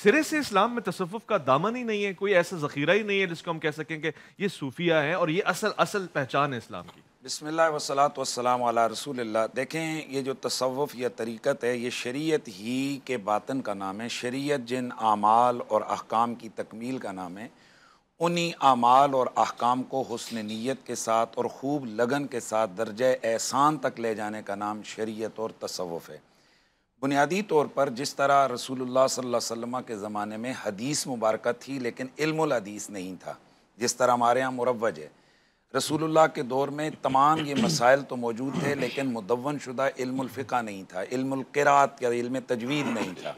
सिरे से इस्लाम में तसवुफ़ का दामन ही नहीं है कोई ऐसा ज़ख़ीरा ही नहीं है जिसको हम कह सकें कि ये सूफिया है और ये असल असल पहचान है इस्लाम की बसमिल्ल वसलात वसलाम अला रसूल देखें ये जो तसवुफ़ या तरीक़त है ये शरीयत ही के बातन का नाम है शरीयत जिन आमाल और अहकाम की तकमील का नाम है उन्हीं आमाल और अहकाम को हसन नीयत के साथ और खूब लगन के साथ दर्ज एहसान तक ले जाने का नाम शरीयत और तसवुफ़ है बुनियादी तौर पर जिस तरह रसूलुल्लाह सल्लल्लाहु अलैहि वसल्लम के ज़माने में हदीस मुबारक थी लेकिन इल्मीस हदीस नहीं था जिस तरह हमारे यहाँ मुरवज है रसूलुल्लाह के दौर में तमाम ये मसाइल तो मौजूद थे लेकिन मुदवन शुदा इल्मिका नहीं था इल्मक़रात या इल्म तजवीद नहीं था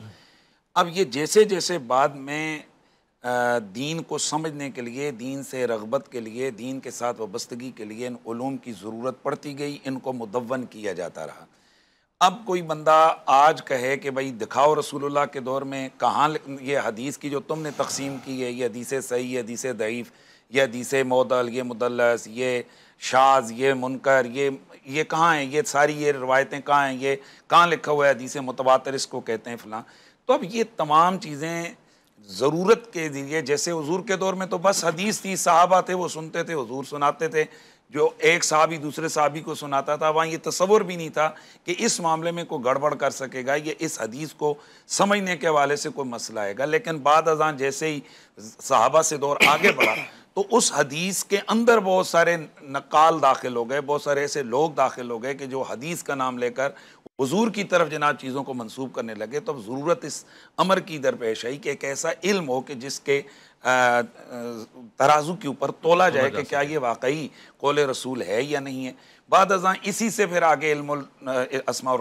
अब ये जैसे जैसे बाद में दीन को समझने के लिए दीन से रगबत के लिए दीन के साथ वस्तगी के लिए इन की ज़रूरत पड़ती गई इनको मुदवन किया जाता रहा अब कोई बंदा आज कहे कि भाई दिखाओ रसूलुल्लाह के दौर में कहाँ ये हदीस की जो तुमने तकसीम की है ये हदीस सही ये हदीस दईफ ये हदीस मोदल ये मुदलस ये शाज ये मुनकर ये ये कहाँ हैं ये सारी ये रवायतें कहाँ हैं ये कहाँ लिखा हुआ है हदीस मुतवातर इसको कहते हैं फलां तो अब ये तमाम चीज़ें ज़रूरत के लिए जैसे हजूर के दौर में तो बस हदीस थी साहबा थे वो सुनते थे हजूर सुनाते थे जो एक साहबी दूसरे साहबी को सुनाता था वहाँ ये तस्वर भी नहीं था कि इस मामले में कोई गड़बड़ कर सकेगा ये इस हदीस को समझने के हवाले से कोई मसला आएगा लेकिन बाद अजान जैसे ही साहबा से दौर आगे बढ़ा तो उस हदीस के अंदर बहुत सारे नकाल दाखिल हो गए बहुत सारे ऐसे लोग दाखिल हो गए कि जो हदीस का नाम लेकर हजूर की तरफ जनाब चीज़ों को मनसूब करने लगे तो अब ज़रूरत इस अमर की दरपेश आई कि एक ऐसा इल्म हो कि जिसके तराजू के ऊपर तोला जाए कि क्या ये वाकई कौल रसूल है या नहीं है बाद अजा इसी से फिर आगे इल्म असमा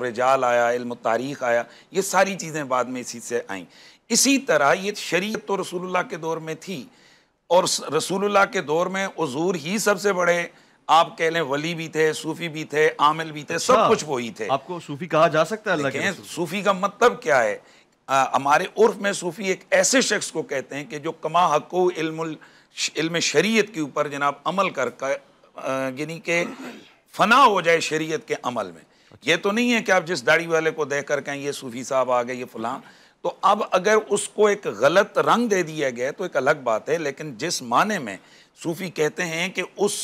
आया इल्म तारीख आया ये सारी चीज़ें बाद में इसी से आईं इसी तरह ये शरीयत तो रसूलुल्लाह के दौर में थी और रसूलुल्लाह के दौर में हजूर ही सबसे बड़े आप कह लें वली भी थे सूफी भी थे आमिल भी थे सब हाँ, कुछ वही थे आपको सूफी कहा जा सकता है अल्लाह सूफी का मतलब क्या है हमारे उर्फ में सूफी एक ऐसे शख्स को कहते हैं कि जो कमा हको इल्म इल्म शरीयत के ऊपर जनाब अमल कर यानी कि फना हो जाए शरीयत के अमल में अच्छा। ये तो नहीं है कि आप जिस दाढ़ी वाले को देख कर कहें ये सूफी साहब आ गए ये फलां तो अब अगर उसको एक गलत रंग दे दिया गया तो एक अलग बात है लेकिन जिस माने में सूफी कहते हैं कि उस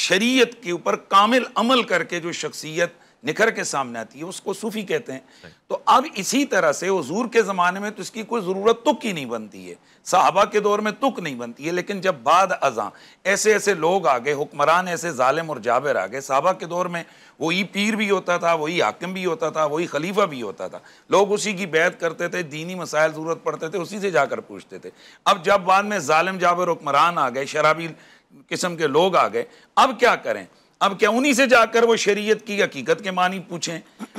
शरीयत के ऊपर कामिल अमल करके जो शख्सियत निखर के सामने आती है उसको सूफ़ी कहते हैं तो अब इसी तरह से हजूर के ज़माने में तो इसकी कोई ज़रूरत तुक ही नहीं बनती है साहबा के दौर में तुक नहीं बनती है लेकिन जब बाद अजा ऐसे ऐसे लोग आ गए हुक्मरान ऐसे ालिम और जाबिर आ गए साहबा के दौर में वही पीर भी होता था वही हाकिम भी होता था वही खलीफा भी होता था लोग उसी की बैत करते थे दीनी मसायल ज़रूरत पड़ते थे उसी से जाकर पूछते थे अब जब बाद में ालिम जाबिर हुक्मरान आ गए शराबी किस्म के लोग आ गए अब क्या करें अब क्या उन्हीं से जाकर वो शरीयत की हकीकत के मानी पूछें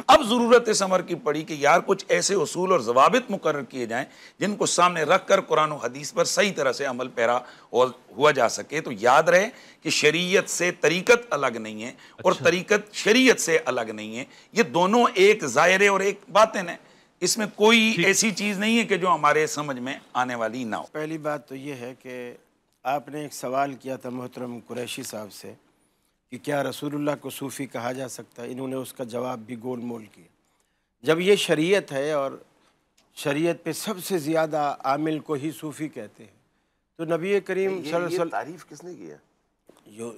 अब ज़रूरत इस अमर की पड़ी कि यार कुछ ऐसे असूल और जवाबित मुकर किए जाएं जिनको सामने रख कर कुरान हदीस पर सही तरह से अमल पैरा और हुआ जा सके तो याद रहे कि शरीयत से तरीक़त अलग नहीं है अच्छा। और तरीक़त शरीयत से अलग नहीं है ये दोनों एक ज़ायरे और एक बातें हैं इसमें कोई ऐसी चीज़ नहीं है कि जो हमारे समझ में आने वाली ना हो पहली बात तो ये है कि आपने एक सवाल किया था मोहतरम कुरैशी साहब से कि क्या रसूलुल्लाह को सूफ़ी कहा जा सकता है इन्होंने उसका जवाब भी गोल मोल किया जब ये शरीयत है और शरीयत पे सबसे ज़्यादा आमिल को ही सूफ़ी कहते हैं तो नबी करीम तारीफ़ किसने किया जो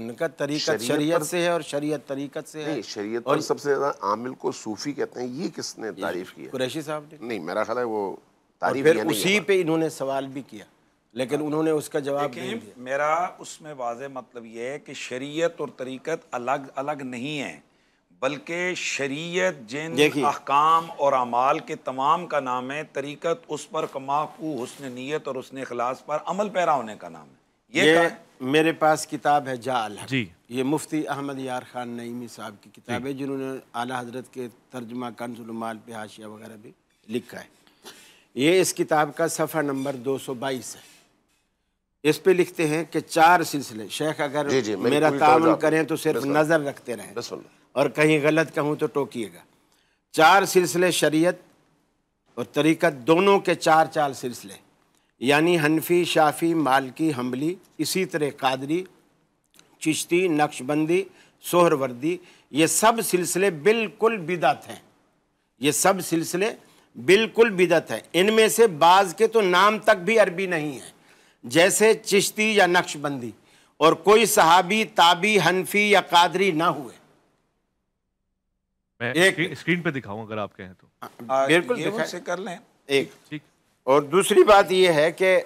उनका तरीका शरीयत से है और शरीयत तरीक़त से है शरीयत और सबसे ज़्यादा आमिल को सूफ़ी कहते हैं ये किसने तारीफ़ किया कुरैशी साहब ने नहीं मेरा ख्याल है वो तारीफ उसी पे इन्होंने सवाल भी किया लेकिन हाँ। उन्होंने उसका जवाब नहीं दिया मेरा उसमें वाज मतलब ये है कि शरीयत और तरीक़त अलग अलग नहीं है बल्कि शरीयत जिन अहकाम और अमाल के तमाम का नाम है तरीक़त उस पर कमाकू हसन नीयत और उसने अखलास पर अमल पैरा होने का नाम है ये, ये मेरे पास किताब है जाल जी ये मुफ्ती अहमद यार खान नईमी साहब की किताब है जिन्होंने आला हजरत के तर्जमा कंजुलमाल पे हाशिया वगैरह भी लिखा है ये इस किताब का सफ़ा नंबर 222 है इस पे लिखते हैं कि चार सिलसिले शेख अगर जी जी, मेरा तावन करें तो सिर्फ नज़र रखते रहें और कहीं गलत कहूँ तो टोकिएगा चार सिलसिले शरीयत और तरीक़त दोनों के चार चार सिलसिले यानी हनफी शाफी मालकी हम्बली इसी तरह कादरी चिश्ती नक्शबंदी सोहरवर्दी ये सब सिलसिले बिल्कुल बिदत हैं ये सब सिलसिले बिल्कुल बिदत हैं इनमें से बाज़ के तो नाम तक भी अरबी नहीं है जैसे चिश्ती या नक्शबंदी और कोई सहाबी ताबी हनफी या कादरी ना हुए मैं एक स्क्रीन पे दिखाऊं अगर आप कहें तो बिल्कुल से कर लें एक ठीक और दूसरी बात यह है कि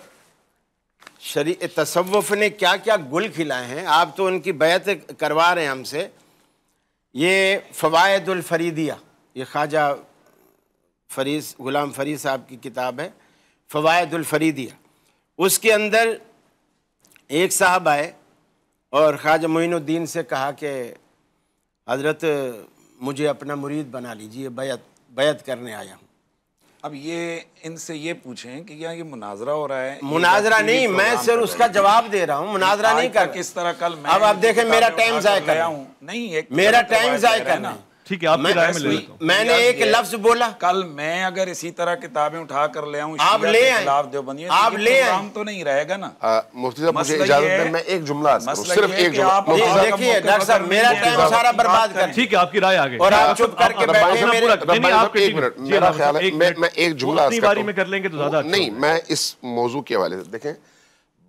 शरी तसवुफ ने क्या क्या गुल खिलाए हैं आप तो उनकी बैत करवा रहे हैं हमसे ये फ़वायदुलफरीदिया ये ख्वाजा फरीस गुलाम फरीद साहब की किताब है फ़वायदुलफरीदिया उसके अंदर एक साहब आए और ख्वाजा मोइनुद्दीन से कहा कि हज़रत मुझे अपना मुरीद बना लीजिए बैत बैत करने आया हूँ अब ये इनसे ये पूछें कि क्या ये मुनाजरा हो रहा है मुनाजरा नहीं मैं सिर्फ उसका जवाब दे रहा हूँ मुनाजरा नहीं कर किस तरह कल मैं अब आप देखें मेरा टाइम ज़ाय कर रहा हूँ नहीं मेरा टाइम ज़ाय करना ठीक है आपकी राय में ले मैंने एक लफ्ज बोला कल मैं अगर इसी तरह किताबें उठा कर ले आऊं आप ले खिलाफ देवबंदी तो आप ले आए तो नहीं रहेगा ना मुफ्ती साहब मुझे इजाजत दें मैं एक जुमला सिर्फ एक जुमला देखिए डॉक्टर साहब मेरा टाइम सारा बर्बाद कर ठीक है आपकी राय आ गई और आप चुप करके बैठे मेरे आप एक मिनट मेरा ख्याल है मैं एक जुमला बारी में कर लेंगे तो ज्यादा अच्छा नहीं मैं इस मौजू के हवाले से देखें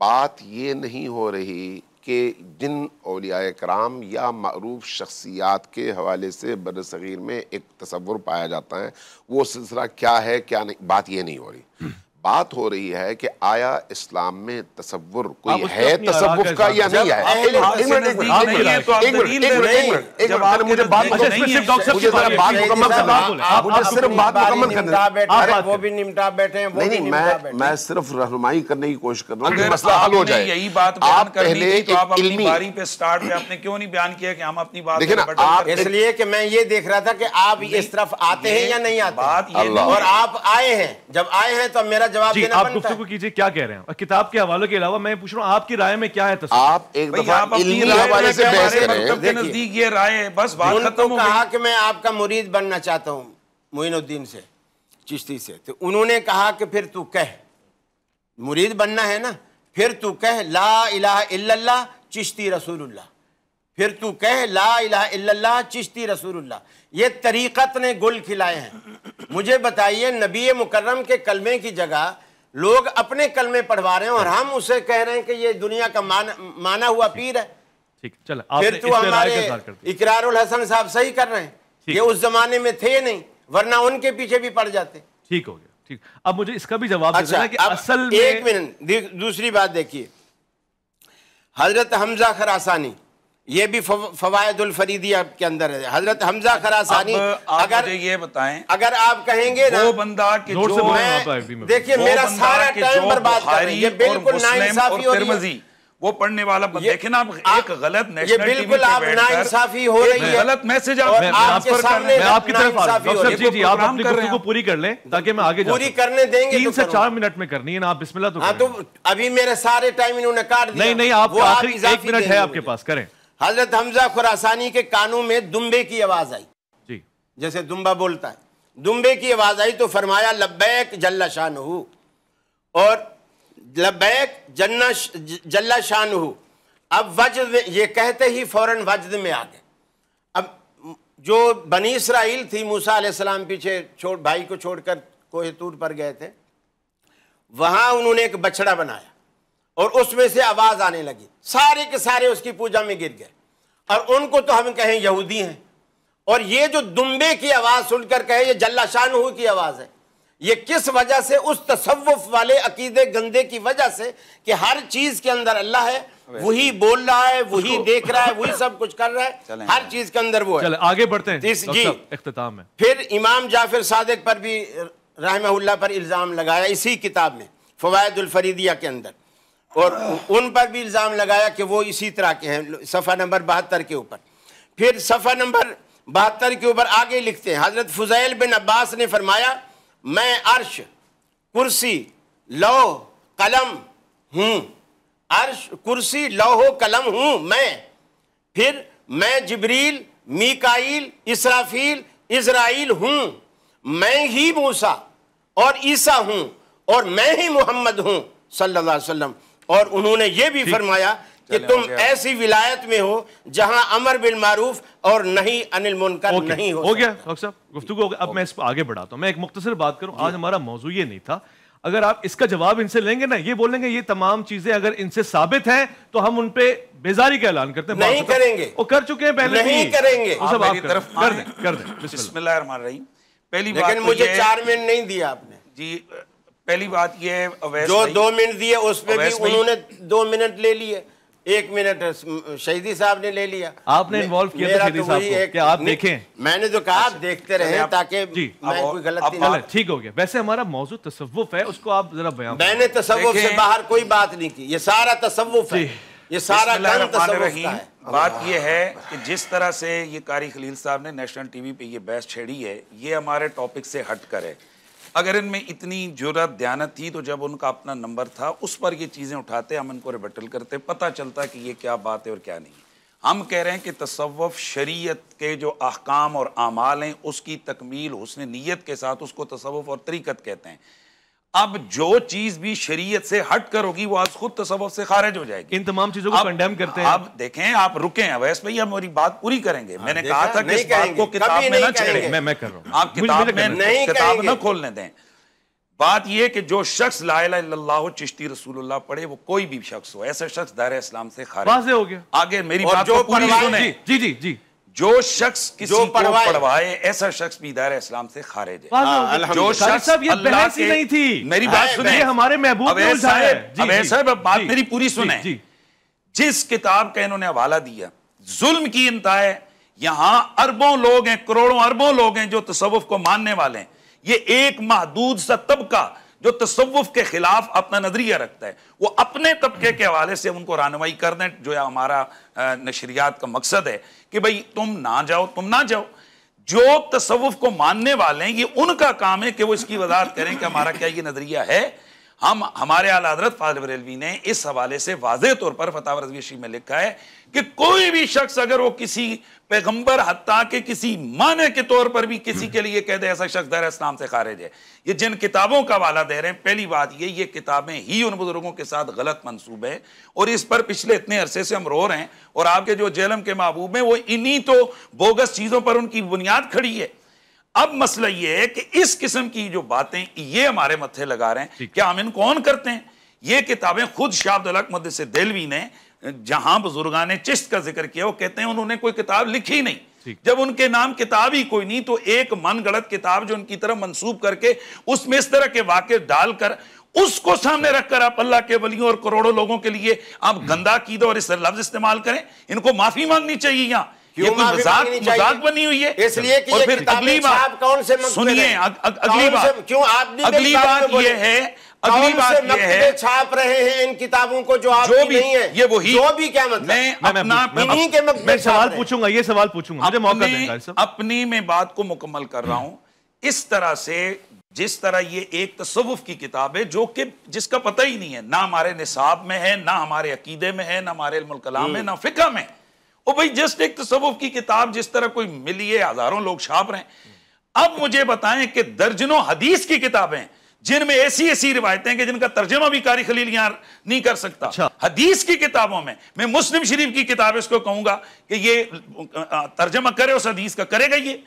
बात ये नहीं हो रही कि जिन अलिया कराम या मरूफ शख्सियात के हवाले से बर सग़ीर में एक तस्वुर पाया जाता है वो सिलसिला क्या है क्या नहीं बात ये नहीं हो रही बात हो रही है कि आया इस्लाम में तस्वुर कोई है तस्वुर का या नहीं है मैं सिर्फ रहनुमाई करने की कोशिश कर रहा हूँ मसला हल हो जाए यही बात आप पहले तो आपने क्यों नहीं बयान किया कि हम अपनी बात देखिए आप इसलिए कि मैं ये देख रहा था कि आप इस तरफ आते हैं या नहीं आते और आप आए हैं जब आए हैं तो मेरा जवाब देना आप गुफ्तु कीजिए क्या कह रहे हैं किताब के हवाले के अलावा मैं पूछ रहा हूँ आपकी राय में क्या है आप एक नजदीक ये राय बस बात कहा कि मैं आपका मुरीद बनना चाहता हूँ मोइनुद्दीन से चिश्ती से तो उन्होंने कहा कि फिर तू कह मुरीद बनना है ना फिर तू कह ला इला इल्लल्लाह चिश्ती रसूलुल्लाह फिर तू कह ला इला इल्लल्लाह चिश्ती रसूलुल्लाह ये तरीक़त ने गुल खिलाए हैं मुझे बताइए नबी मुकर्रम के कलमे की जगह लोग अपने कलमे पढ़वा रहे हैं और हम उसे कह रहे हैं कि ये दुनिया का मान, माना हुआ पीर है ठीक चलो फिर तो हमारे इकरार हसन साहब सही कर रहे हैं ये उस जमाने में थे नहीं वरना उनके पीछे भी पड़ जाते ठीक हो गया ठीक अब मुझे इसका भी जवाब अच्छा, कि असल में एक मिनट दूसरी बात देखिए हजरत हमजा खरासानी ये भी फवायदुल फरीदिया के अंदर है हजरत हमजा खरासानी अगर ये बताएं अगर आप कहेंगे ना वो बंदा कि जो मैं देखिए मेरा सारा टाइम बर्बाद कर ये बिल्कुल नाइंसाफी और तिरमिजी वो पढ़ने वाला देखे ना एक गलत नेशनल ये बिल्कुल आप नाइंसाफी हो रही है गलत मैसेज आप मैं आपके सामने मैं आपकी तरफ आ रहा जी जी आप अपनी गुफ्तगू को पूरी कर लें ताकि मैं आगे पूरी करने देंगे तीन तो से चार मिनट में करनी है ना आप बिस्मिल्लाह तो हाँ तो अभी मेरे सारे टाइम इन्होंने काट दिया नहीं नहीं आप आखिरी एक मिनट है आपके पास करें हजरत हमजा खुरासानी के कानों में दुम्बे की आवाज आई जी जैसे दुम्बा बोलता है दुम्बे की आवाज आई तो फरमाया लब्बैक जल्ला शाह और लब्बैक जन्ना जल्ला शाह अब वजद ये कहते ही फौरन वजद में आ गए अब जो बनी इसराइल थी मूसा सलाम पीछे छोड़ भाई को छोड़कर तूर पर गए थे वहां उन्होंने एक बछड़ा बनाया और उसमें से आवाज़ आने लगी सारे के सारे उसकी पूजा में गिर गए और उनको तो हम कहें यहूदी हैं और ये जो दुम्बे की आवाज़ सुनकर कहे ये जल्ला शाह की आवाज़ है ये किस वजह से उस तसव्वुफ वाले अकीदे गंदे की वजह से कि हर चीज़ के अंदर अल्लाह है वही बोल रहा है वही देख रहा है वही सब कुछ कर रहा है हर चीज़ के अंदर वो है आगे बढ़ते हैं इस जी अख्ताम में फिर इमाम जाफिर सादिक पर भी रहमहुल्ला पर इल्ज़ाम लगाया इसी किताब में फरीदिया के अंदर और उन पर भी इल्ज़ाम लगाया कि वो इसी तरह के हैं सफ़ा नंबर बहत्तर के ऊपर फिर सफ़ा नंबर बहत्तर के ऊपर आगे लिखते हैं हज़रत फ़ुज़ैल बिन अब्बास ने फरमाया मैं अर्श कुर्सी लौ कलम हूँ अर्श कुर्सी लौहो कलम हूँ मैं फिर मैं जबरील मिकाइल इसराफील इसराइल हूँ मैं ही मूसा और ईसा हूँ और मैं ही मोहम्मद हूँ सल्लल्लाहु अलैहि वसल्लम और उन्होंने ये भी फरमाया कि तुम ऐसी विलायत में हो जहां अमर बिन मारूफ और नहीं अनिल मुनकर okay. नहीं हो, हो गया डॉक्टर साहब गुफ्तु अब ओके. मैं इस पर आगे बढ़ाता हूं मैं एक मुख्तर बात करूं आज हमारा मौजू ये नहीं था अगर आप इसका जवाब इनसे लेंगे ना ये बोलेंगे ये तमाम चीजें अगर इनसे साबित हैं तो हम उनपे बेजारी का ऐलान करते हैं नहीं करेंगे वो कर चुके हैं पहले नहीं करेंगे आप तरफ कर दें कर दें पहली बात तो मुझे चार मिनट नहीं दिया आपने जी पहली बात ये है जो दो मिनट दिए उसमें भी उन्होंने दो मिनट ले लिए एक मिनट शहीदी साहब ने ले लिया आपने इन्वॉल्व किया मेरा शहीदी तो साहब को क्या आप देखें मैंने तो कहा आप अच्छा। देखते रहे ताकि मैं कोई गलती ना ठीक हो गया वैसे हमारा मौजूद तसव्वुफ है उसको आप जरा बयान मैंने तसव्वुफ से बाहर कोई बात नहीं की ये सारा तसव्वुफ है ये सारा गन तसव्वुफ है बात यह है कि जिस तरह से ये कारी खलील साहब ने नेशनल टीवी पे ये बहस छेड़ी है ये हमारे टॉपिक से हटकर है अगर इनमें इतनी जरूरत दयानत थी तो जब उनका अपना नंबर था उस पर ये चीज़ें उठाते हम इनको रिबटल करते पता चलता कि ये क्या बात है और क्या नहीं हम कह रहे हैं कि तसव्वुफ़ शरीयत के जो अहकाम और आमाल हैं उसकी तकमील उसने नीयत के साथ उसको तसव्वुफ़ और तरीक़त कहते हैं अब जो चीज भी शरीयत से हट कर होगी वो आज खुद तसवफ से खारिज हो जाएगी इन तमाम चीजों को कंडेम करते हैं आप देखें आप रुके हैं वैस भाई हम मेरी बात पूरी करेंगे मैंने कहा था कि इस बात को किताब में ना छेड़े मैं मैं कर रहा हूं आप किताब में नहीं किताब ना खोलने दें बात यह कि जो शख्स लाला चिश्ती रसूलुल्लाह पढ़े वो कोई भी शख्स हो ऐसा शख्स दायरे इस्लाम से खारिज हो गया आगे मेरी बात को पूरी सुने जी जी जी जो शख्स किसी को पढ़वाए ऐसा शख्स भी दायरा इस्लाम से खारिज है जो शख्स हाँ, ये बहस ही नहीं थी मेरी बात सुनिए हमारे महबूब साहब अब बात मेरी पूरी सुने जिस किताब का इन्होंने हवाला दिया जुल्म की इंतहा है यहां अरबों लोग हैं करोड़ों अरबों लोग हैं जो तसवुफ को मानने वाले हैं ये एक महदूद सा तबका जो तस्वुफ के खिलाफ अपना नजरिया रखता है वो अपने तबके के हवाले से उनको रानवाई कर दें जो हमारा नशरियात का मकसद है कि भाई तुम ना जाओ तुम ना जाओ जो तसवुफ को मानने वाले हैं ये उनका काम है कि वो इसकी वजाहत करें कि हमारा क्या ये नजरिया है हम हमारे आला हजरत फाजिल बरेलवी ने इस हवाले से वाज तौर पर फताह रजवीशी में लिखा है कि कोई भी शख्स अगर वो किसी पैगंबर हती के किसी माने के तौर पर भी किसी के लिए कह दे ऐसा शख्स दर इस्लाम से खारिज है ये जिन किताबों का वाला दे रहे हैं पहली बात ये ये किताबें ही उन बुजुर्गों के साथ गलत मनसूब है और इस पर पिछले इतने अरसे से हम रो रहे हैं और आपके जो जेलम के महबूब हैं वो इन्हीं तो बोगस चीज़ों पर उनकी बुनियाद खड़ी है अब मसला ये है कि इस किस्म की जो बातें ये हमारे मत्थे लगा रहे हैं क्या हम इन कौन करते हैं ये किताबें खुद शाहब्दुल्लाक मदस देलवी ने जहां बुजुर्गान ने चिश्त का जिक्र किया वो कहते हैं उन्होंने कोई किताब लिखी नहीं जब उनके नाम किताब ही कोई नहीं तो एक मन गलत किताब जो उनकी तरफ मंसूब करके उसमें इस तरह के वाक्य डालकर उसको सामने रखकर आप अल्लाह के वलियों और करोड़ों लोगों के लिए आप हम्म। गंदा कीदा और इस लफ्ज इस्तेमाल करें इनको माफी मांगनी चाहिए यहां ये कोई मजाक मजाक बनी हुई है इसलिए कि और फिर अगली बात कौन से सुनिए अगली बात क्यों अगली बात ये है अगली बात ये है छाप रहे हैं इन किताबों को जो आप जो भी नहीं है ये वही जो भी क्या मतलब मैं के मैं सवाल पूछूंगा ये सवाल पूछूंगा मुझे मौका अपनी मैं बात को मुकम्मल कर रहा हूँ इस तरह से जिस तरह ये एक तसवुफ की किताब है जो कि जिसका पता ही नहीं है ना हमारे निसाब में है ना हमारे अकीदे में है ना हमारे कलाम है हम्म। ना फिका में ओ भाई जस्ट एक तसवुफ की किताब जिस तरह कोई मिली है हजारों लोग छाप रहे हैं अब मुझे बताएं कि दर्जनों हदीस की किताबें जिनमें ऐसी ऐसी रिवायतें कि जिनका तर्जमा भी कारी खलील यार नहीं कर सकता अच्छा। हदीस की किताबों में मैं मुस्लिम शरीफ की किताब इसको कहूंगा कि ये तर्जमा करे उस हदीस का करेगा ये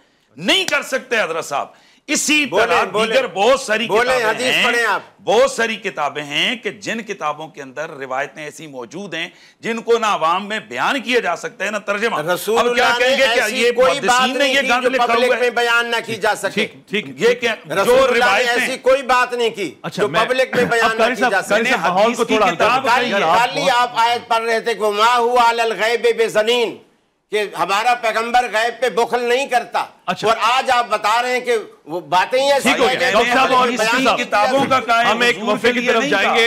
नहीं कर सकते हजरत साहब इसी तरह दीगर बहुत सारी किताबें हदीस आप बहुत सारी किताबें हैं कि जिन किताबों के अंदर रिवायतें ऐसी मौजूद हैं जिनको ना आवाम में बयान किया जा सकता है ना तर्जमा रसूल अब क्या कहेंगे क्या ये कोई बात नहीं ये गंद लिखा हुआ है बयान ना की जा सके ठीक ठीक ये क्या जो रिवायत ऐसी कोई बात नहीं की अच्छा, जो पब्लिक में बयान ना की जा सके हदीस की किताब खाली आप आयत पढ़ रहे थे कि गुमा हुआ अल गैब बेजनीन कि हमारा पैगंबर गैब पे बुखल नहीं करता अच्छा। और आज आप बता रहे हैं कि वो बातें ही ऐसी किताबों का हम एक वफे की तरफ जाएंगे